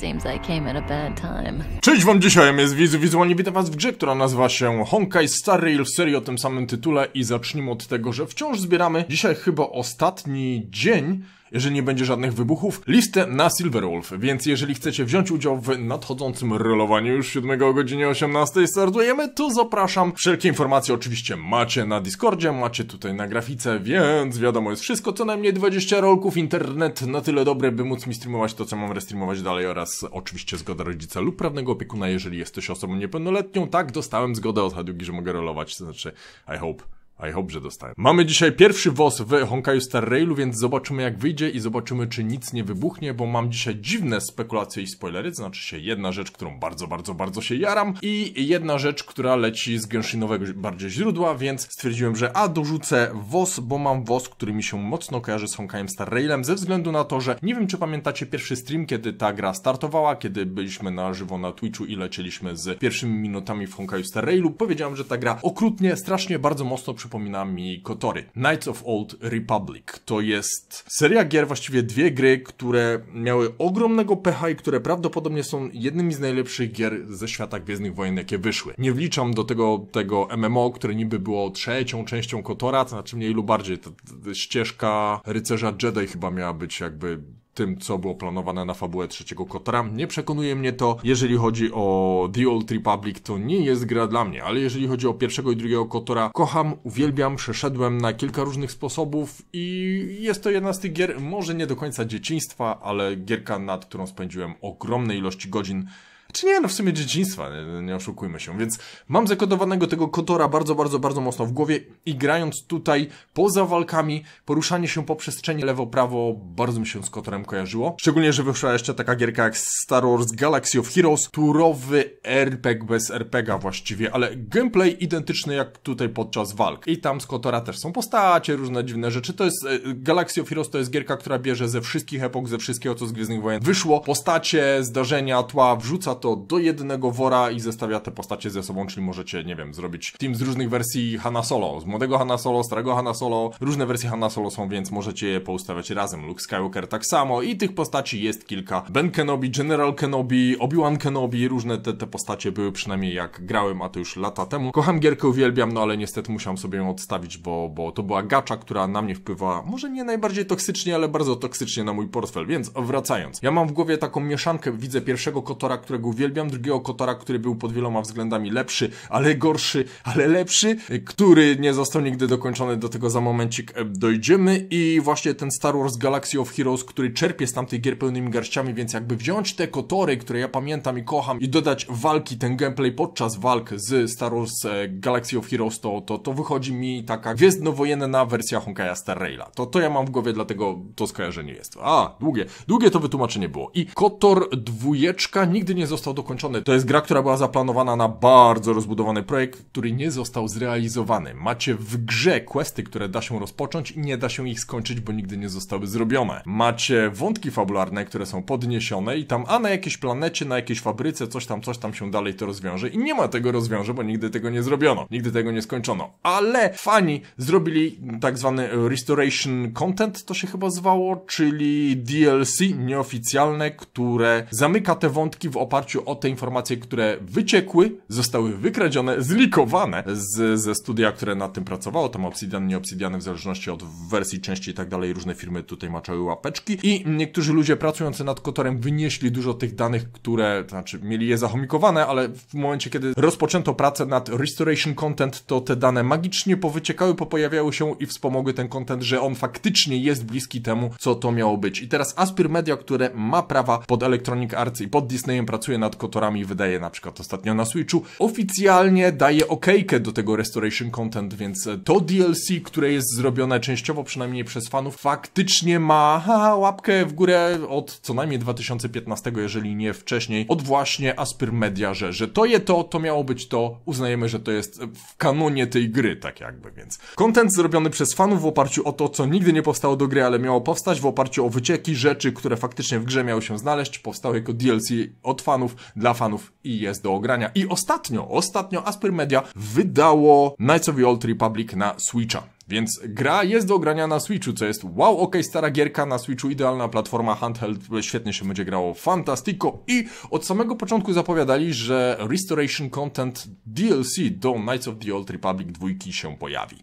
Seems I came at a bad time. Cześć wam dzisiaj, jest Wizu Wizualnie, witam was w grze, która nazywa się Honkai Star Rail w serii o tym samym tytule i zacznijmy od tego, że wciąż zbieramy dzisiaj chyba ostatni dzień jeżeli nie będzie żadnych wybuchów, listę na Silverwolf, więc jeżeli chcecie wziąć udział w nadchodzącym rolowaniu już 7 o godzinie 18 startujemy, to zapraszam. Wszelkie informacje oczywiście macie na Discordzie, macie tutaj na grafice, więc wiadomo jest wszystko, co najmniej 20 rolków, internet na tyle dobry, by móc mi streamować to, co mam restreamować dalej oraz oczywiście zgoda rodzica lub prawnego opiekuna, jeżeli jesteś osobą niepełnoletnią. Tak, dostałem zgodę od Hadugi, że mogę rolować, to znaczy I hope. I hope, że dostałem. Mamy dzisiaj pierwszy WOS w Honkaiu Star Railu, więc zobaczymy jak wyjdzie i zobaczymy czy nic nie wybuchnie, bo mam dzisiaj dziwne spekulacje i spoilery, znaczy się jedna rzecz, którą bardzo, bardzo, bardzo się jaram i jedna rzecz, która leci z gęszinowego bardziej źródła, więc stwierdziłem, że a dorzucę WOS, bo mam WOS, który mi się mocno kojarzy z Honkaiem Star Railem, ze względu na to, że nie wiem czy pamiętacie pierwszy stream, kiedy ta gra startowała, kiedy byliśmy na żywo na Twitchu i lecieliśmy z pierwszymi minutami w Honkaiu Star Railu, powiedziałem, że ta gra okrutnie, strasznie, bardzo mocno przy przypomina mi Kotory. Knights of Old Republic to jest seria gier, właściwie dwie gry, które miały ogromnego pecha i które prawdopodobnie są jednymi z najlepszych gier ze świata Gwiezdnych Wojen, jakie wyszły. Nie wliczam do tego, tego MMO, które niby było trzecią częścią Kotora, to znaczy mniej lub bardziej ta, ta, ta ścieżka rycerza Jedi chyba miała być jakby tym, co było planowane na fabułę trzeciego Kotora. Nie przekonuje mnie to. Jeżeli chodzi o The Old Republic, to nie jest gra dla mnie, ale jeżeli chodzi o pierwszego i drugiego Kotora, kocham, uwielbiam, przeszedłem na kilka różnych sposobów i jest to jedna z tych gier, może nie do końca dzieciństwa, ale gierka, nad którą spędziłem ogromne ilości godzin. Czy nie, no w sumie dzieciństwa, nie, nie oszukujmy się. Więc mam zakodowanego tego Kotora bardzo, bardzo, bardzo mocno w głowie i grając tutaj poza walkami, poruszanie się po przestrzeni lewo-prawo bardzo mi się z Kotorem kojarzyło. Szczególnie, że wyszła jeszcze taka gierka jak Star Wars Galaxy of Heroes, turowy RPG bez RPGa właściwie, ale gameplay identyczny jak tutaj podczas walk. I tam z Kotora też są postacie, różne dziwne rzeczy. To jest e, Galaxy of Heroes to jest gierka, która bierze ze wszystkich epok, ze wszystkiego co z Gwiezdnych Wojen wyszło, postacie, zdarzenia, tła, wrzuca to to do jednego wora i zestawia te postacie ze sobą, czyli możecie, nie wiem, zrobić team z różnych wersji Hana Solo, z młodego Hana Solo, starego Hana Solo, różne wersje Hana Solo są, więc możecie je poustawiać razem. Luke Skywalker tak samo i tych postaci jest kilka. Ben Kenobi, General Kenobi, Obi-Wan Kenobi, różne te, te postacie były przynajmniej jak grałem, a to już lata temu. Kocham gierkę, uwielbiam, no ale niestety musiałem sobie ją odstawić, bo, bo to była gacza, która na mnie wpływała, może nie najbardziej toksycznie, ale bardzo toksycznie na mój portfel, więc wracając. Ja mam w głowie taką mieszankę, widzę pierwszego Kotora, którego uwielbiam, drugiego Kotora, który był pod wieloma względami lepszy, ale gorszy, ale lepszy, który nie został nigdy dokończony, do tego za momencik e, dojdziemy i właśnie ten Star Wars Galaxy of Heroes, który czerpie z tamtych gier pełnymi garściami, więc jakby wziąć te Kotory, które ja pamiętam i kocham i dodać walki, ten gameplay podczas walk z Star Wars e, Galaxy of Heroes, to, to, to wychodzi mi taka gwiezdnowojenna wersja Honkaja Star Raila. To, to ja mam w głowie, dlatego to skojarzenie jest. A, długie, długie to wytłumaczenie było. I Kotor dwójeczka nigdy nie został został dokończony. To jest gra, która była zaplanowana na bardzo rozbudowany projekt, który nie został zrealizowany. Macie w grze questy, które da się rozpocząć i nie da się ich skończyć, bo nigdy nie zostały zrobione. Macie wątki fabularne, które są podniesione i tam, a na jakiejś planecie, na jakiejś fabryce, coś tam, coś tam się dalej to rozwiąże i nie ma tego rozwiąże, bo nigdy tego nie zrobiono. Nigdy tego nie skończono. Ale fani zrobili tak zwany restoration content, to się chyba zwało, czyli DLC nieoficjalne, które zamyka te wątki w oparciu oparciu o te informacje, które wyciekły, zostały wykradzione, zlikowane z, ze studia, które nad tym pracowało. Tam Obsidian, nie Obsidiany, w zależności od wersji, części i tak dalej, różne firmy tutaj maczały łapeczki. I niektórzy ludzie pracujący nad Kotorem wynieśli dużo tych danych, które, to znaczy mieli je zachomikowane, ale w momencie, kiedy rozpoczęto pracę nad Restoration Content, to te dane magicznie powyciekały, popojawiały się i wspomogły ten content, że on faktycznie jest bliski temu, co to miało być. I teraz Aspir Media, które ma prawa pod Electronic Arts i pod Disneyem pracuje nad Kotorami wydaje na przykład ostatnio na Switchu, oficjalnie daje okejkę do tego Restoration Content, więc e, to DLC, które jest zrobione częściowo przynajmniej przez fanów, faktycznie ma ha, łapkę w górę od co najmniej 2015, jeżeli nie wcześniej, od właśnie Aspyr Media, że, że to je to, to miało być to, uznajemy, że to jest e, w kanonie tej gry, tak jakby, więc. Content zrobiony przez fanów w oparciu o to, co nigdy nie powstało do gry, ale miało powstać, w oparciu o wycieki rzeczy, które faktycznie w grze miały się znaleźć, powstały jako DLC od fanów, fanów, dla fanów i jest do ogrania. I ostatnio, ostatnio Aspyr Media wydało Knights of the Old Republic na Switcha. Więc gra jest do ogrania na Switchu, co jest wow, ok, stara gierka na Switchu, idealna platforma handheld, świetnie się będzie grało, fantastico i od samego początku zapowiadali, że Restoration Content DLC do Knights of the Old Republic 2 się pojawi.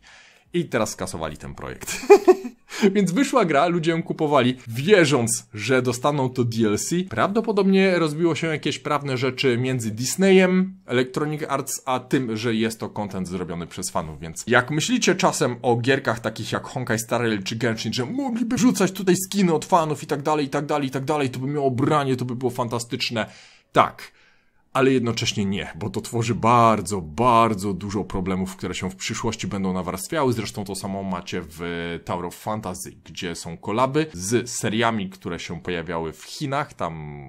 I teraz skasowali ten projekt. Więc wyszła gra, ludzie ją kupowali, wierząc, że dostaną to DLC. Prawdopodobnie rozbiło się jakieś prawne rzeczy między Disneyem, Electronic Arts, a tym, że jest to content zrobiony przez fanów. Więc jak myślicie czasem o gierkach takich jak Honkai Star Rail czy Genshin, że mogliby rzucać tutaj skiny od fanów i tak dalej, i tak dalej, i tak dalej, to by miało branie, to by było fantastyczne. Tak ale jednocześnie nie, bo to tworzy bardzo, bardzo dużo problemów, które się w przyszłości będą nawarstwiały. Zresztą to samo macie w Tower of Fantasy, gdzie są kolaby z seriami, które się pojawiały w Chinach, tam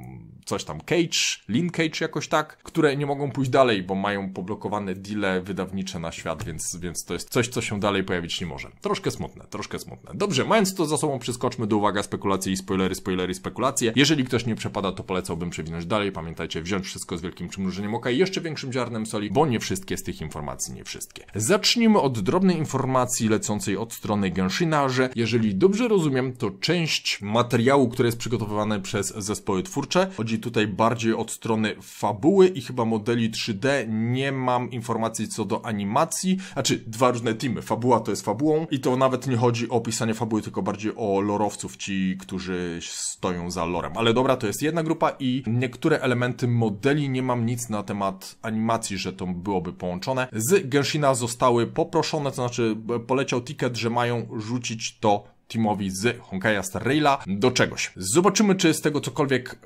coś tam Cage, Lin Cage jakoś tak, które nie mogą pójść dalej, bo mają poblokowane deale wydawnicze na świat, więc, więc to jest coś, co się dalej pojawić nie może. Troszkę smutne, troszkę smutne. Dobrze, mając to za sobą, przeskoczmy do uwaga spekulacje i spoilery, spoilery, spekulacje. Jeżeli ktoś nie przepada, to polecałbym przewinąć dalej. Pamiętajcie, wziąć wszystko z wielką wielkim przymrużeniem oka i jeszcze większym ziarnem soli, bo nie wszystkie z tych informacji, nie wszystkie. Zacznijmy od drobnej informacji lecącej od strony Genshin'a, że jeżeli dobrze rozumiem, to część materiału, które jest przygotowywane przez zespoły twórcze, chodzi tutaj bardziej od strony fabuły i chyba modeli 3D. Nie mam informacji co do animacji, znaczy dwa różne teamy. Fabuła to jest fabułą i to nawet nie chodzi o pisanie fabuły, tylko bardziej o lorowców, ci, którzy stoją za lorem. Ale dobra, to jest jedna grupa i niektóre elementy modeli nie mam nic na temat animacji, że to byłoby połączone. Z Genshina zostały poproszone, to znaczy e, poleciał ticket, że mają rzucić to Timowi z Honkaja Star Raila do czegoś. Zobaczymy, czy z tego cokolwiek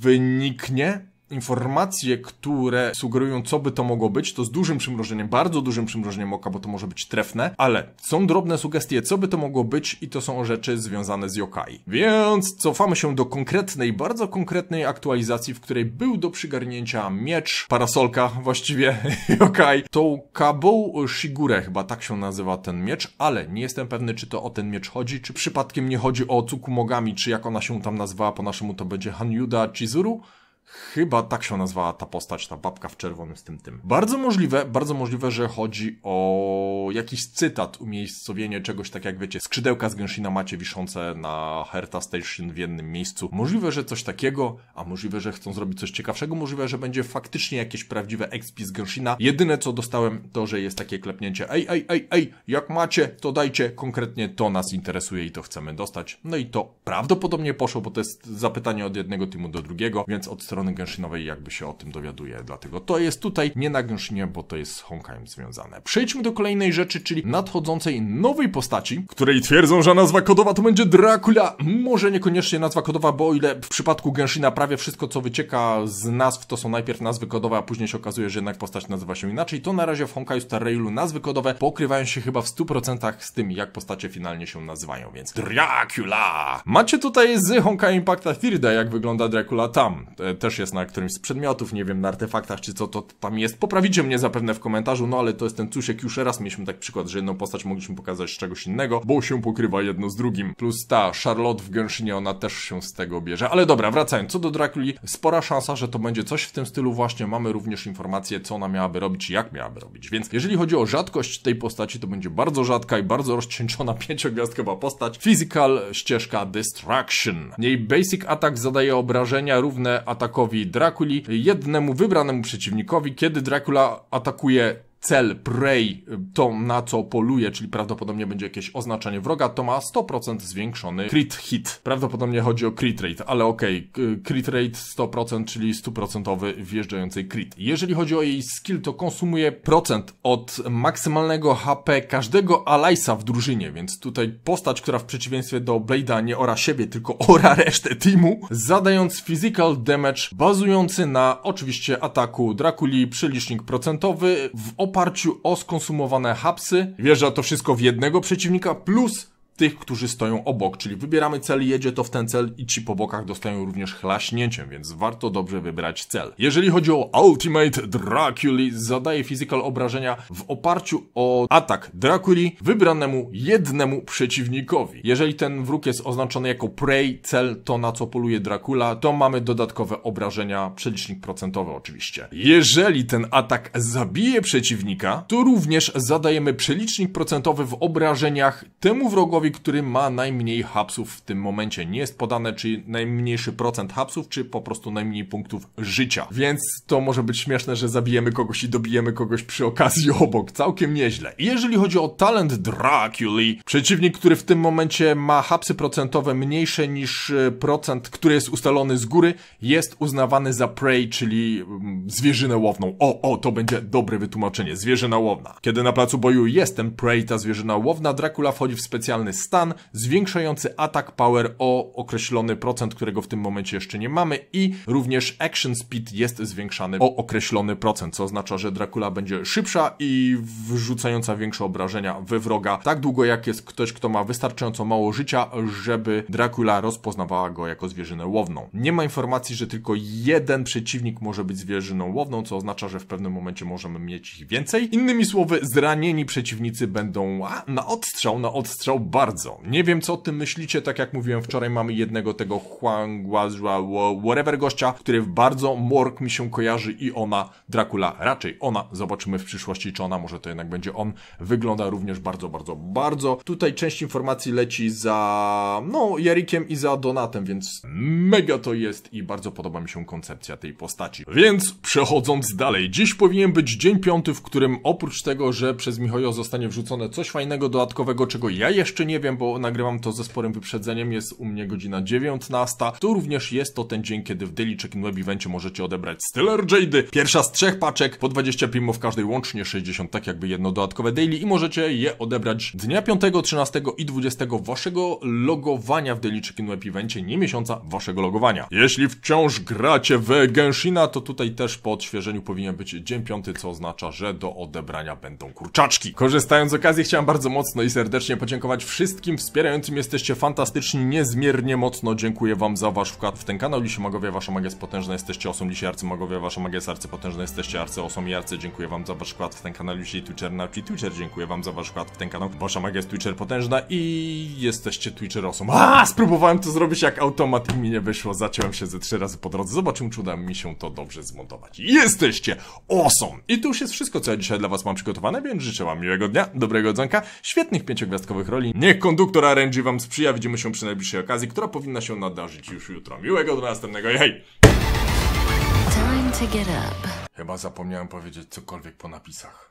wyniknie informacje, które sugerują, co by to mogło być, to z dużym przymrożeniem, bardzo dużym przymrożeniem oka, bo to może być trefne, ale są drobne sugestie, co by to mogło być i to są rzeczy związane z yokai. Więc cofamy się do konkretnej, bardzo konkretnej aktualizacji, w której był do przygarnięcia miecz, parasolka właściwie, yokai, tą Kabou Shigure, chyba tak się nazywa ten miecz, ale nie jestem pewny, czy to o ten miecz chodzi, czy przypadkiem nie chodzi o Tsukumogami, czy jak ona się tam nazywała po naszemu to będzie Hanyuda Chizuru, Chyba tak się nazwała ta postać, ta babka w czerwonym z tym tym. Bardzo możliwe, bardzo możliwe, że chodzi o jakiś cytat, umiejscowienie czegoś tak jak wiecie, skrzydełka z Genshina macie wiszące na Herta Station w jednym miejscu. Możliwe, że coś takiego, a możliwe, że chcą zrobić coś ciekawszego, możliwe, że będzie faktycznie jakieś prawdziwe XP z Genshina. Jedyne co dostałem to, że jest takie klepnięcie ej, ej, ej, ej, jak macie, to dajcie, konkretnie to nas interesuje i to chcemy dostać. No i to prawdopodobnie poszło, bo to jest zapytanie od jednego teamu do drugiego, więc od strony strony Genshinowej jakby się o tym dowiaduje, dlatego to jest tutaj nie na Genshinie, bo to jest z Honkajem związane. Przejdźmy do kolejnej rzeczy, czyli nadchodzącej nowej postaci, której twierdzą, że nazwa kodowa to będzie Dracula. Może niekoniecznie nazwa kodowa, bo o ile w przypadku Genshina prawie wszystko co wycieka z nazw to są najpierw nazwy kodowe, a później się okazuje, że jednak postać nazywa się inaczej, to na razie w Honkaju Star Railu nazwy kodowe pokrywają się chyba w 100% z tym, jak postacie finalnie się nazywają, więc Dracula! Macie tutaj z Honkai Impacta Thirda, jak wygląda Dracula tam. Te też jest na którymś z przedmiotów, nie wiem, na artefaktach czy co to tam jest. Poprawicie mnie zapewne w komentarzu, no ale to jest ten Cusiek. Już raz mieliśmy tak przykład, że jedną postać mogliśmy pokazać z czegoś innego, bo się pokrywa jedno z drugim. Plus ta Charlotte w Gęszynie, ona też się z tego bierze. Ale dobra, wracając, co do Drakuli, spora szansa, że to będzie coś w tym stylu właśnie. Mamy również informację, co ona miałaby robić, i jak miałaby robić. Więc jeżeli chodzi o rzadkość tej postaci, to będzie bardzo rzadka i bardzo rozcieńczona pięciogwiazdkowa postać. Physical ścieżka Destruction. Jej basic atak zadaje obrażenia równe ataku Drakuli jednemu wybranemu przeciwnikowi, kiedy Dracula atakuje cel, prey, to na co poluje, czyli prawdopodobnie będzie jakieś oznaczenie wroga, to ma 100% zwiększony crit hit. Prawdopodobnie chodzi o crit rate, ale okej, okay, crit rate 100%, czyli 100% wjeżdżającej crit. Jeżeli chodzi o jej skill, to konsumuje procent od maksymalnego HP każdego alaysa w drużynie, więc tutaj postać, która w przeciwieństwie do Blade'a nie ora siebie, tylko ora resztę teamu, zadając physical damage bazujący na oczywiście ataku Drakuli, przelicznik procentowy w op oparciu o skonsumowane hapsy wjeżdża to wszystko w jednego przeciwnika plus tych, którzy stoją obok, czyli wybieramy cel, jedzie to w ten cel i ci po bokach dostają również chlaśnięciem, więc warto dobrze wybrać cel. Jeżeli chodzi o Ultimate Draculi, zadaje physical obrażenia w oparciu o atak Draculi wybranemu jednemu przeciwnikowi. Jeżeli ten wróg jest oznaczony jako prey, cel to na co poluje Dracula, to mamy dodatkowe obrażenia, przelicznik procentowy oczywiście. Jeżeli ten atak zabije przeciwnika, to również zadajemy przelicznik procentowy w obrażeniach temu wrogowi, zawodnikowi, który ma najmniej hapsów w tym momencie. Nie jest podane, czy najmniejszy procent hapsów, czy po prostu najmniej punktów życia. Więc to może być śmieszne, że zabijemy kogoś i dobijemy kogoś przy okazji obok. Całkiem nieźle. I jeżeli chodzi o talent Draculi, przeciwnik, który w tym momencie ma hapsy procentowe mniejsze niż e, procent, który jest ustalony z góry, jest uznawany za prey, czyli mm, zwierzynę łowną. O, o, to będzie dobre wytłumaczenie. Zwierzyna łowna. Kiedy na placu boju jestem prey, ta zwierzyna łowna, Dracula wchodzi w specjalny stan, zwiększający atak power o określony procent, którego w tym momencie jeszcze nie mamy i również action speed jest zwiększany o określony procent, co oznacza, że Dracula będzie szybsza i wrzucająca większe obrażenia we wroga tak długo jak jest ktoś, kto ma wystarczająco mało życia, żeby Dracula rozpoznawała go jako zwierzynę łowną. Nie ma informacji, że tylko jeden przeciwnik może być zwierzyną łowną, co oznacza, że w pewnym momencie możemy mieć ich więcej. Innymi słowy, zranieni przeciwnicy będą a, na odstrzał, na odstrzał bardzo bardzo. Nie wiem, co o tym myślicie. Tak jak mówiłem, wczoraj mamy jednego tego Juan whatever gościa, który bardzo Mork mi się kojarzy i ona, Dracula, raczej ona. Zobaczymy w przyszłości, czy ona, może to jednak będzie on. Wygląda również bardzo, bardzo, bardzo. Tutaj część informacji leci za, no, Jarikiem i za Donatem, więc mega to jest i bardzo podoba mi się koncepcja tej postaci. Więc przechodząc dalej, dziś powinien być dzień piąty, w którym oprócz tego, że przez Michojo zostanie wrzucone coś fajnego dodatkowego, czego ja jeszcze nie nie wiem, bo nagrywam to ze sporym wyprzedzeniem, jest u mnie godzina 19. Tu również jest to ten dzień, kiedy w Daily Check-in Web Eventie możecie odebrać Stiller Jade'y. Pierwsza z trzech paczek, po 20 pimów w każdej, łącznie 60, tak jakby jedno dodatkowe daily i możecie je odebrać dnia 5, 13 i 20 waszego logowania w Daily Check-in Web Evencie, nie miesiąca waszego logowania. Jeśli wciąż gracie w Genshina, to tutaj też po odświeżeniu powinien być dzień 5, co oznacza, że do odebrania będą kurczaczki. Korzystając z okazji chciałem bardzo mocno i serdecznie podziękować wszystkim wszystkim wspierającym jesteście fantastyczni, niezmiernie mocno dziękuję wam za wasz wkład w ten kanał. Dzisiaj magowie, wasza magia jest potężna, jesteście osom. Dzisiaj arcymagowie, wasza magia jest potężna, jesteście arcyosom i arcy. Dziękuję wam za wasz wkład w ten kanał. Dzisiaj Twitcher na Twitcher, dziękuję wam za wasz wkład w ten kanał. Wasza magia jest Twitcher potężna i jesteście Twitcher osom. A, spróbowałem to zrobić jak automat i mi nie wyszło. Zaciąłem się ze trzy razy po drodze. Zobaczymy, czy uda mi się to dobrze zmontować. Jesteście osom! I to już jest wszystko, co ja dzisiaj dla was mam przygotowane, więc życzę wam miłego dnia, dobrego dzonka, świetnych pięciogwiazdkowych roli. Niech Niech konduktor RNG wam sprzyja, widzimy się przy najbliższej okazji, która powinna się nadarzyć już jutro. Miłego do następnego, jej! Chyba zapomniałem powiedzieć cokolwiek po napisach.